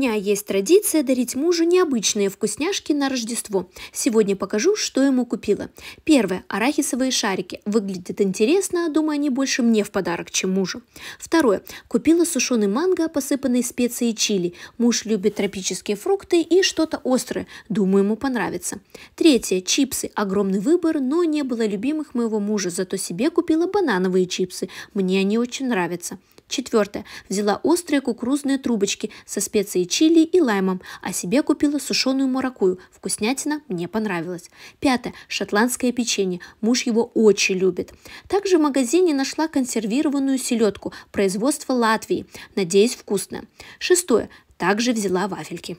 меня есть традиция дарить мужу необычные вкусняшки на Рождество. Сегодня покажу, что ему купила. Первое. Арахисовые шарики. Выглядят интересно, думаю, они больше мне в подарок, чем мужу. Второе. Купила сушеный манго, посыпанный специей чили. Муж любит тропические фрукты и что-то острое. Думаю, ему понравится. Третье. Чипсы. Огромный выбор, но не было любимых моего мужа, зато себе купила банановые чипсы. Мне они очень нравятся. Четвертое. Взяла острые кукурузные трубочки со специей чили и лаймом, а себе купила сушеную маракую. Вкуснятина мне понравилась. Пятое. Шотландское печенье. Муж его очень любит. Также в магазине нашла консервированную селедку производства Латвии. Надеюсь, вкусно. Шестое. Также взяла вафельки.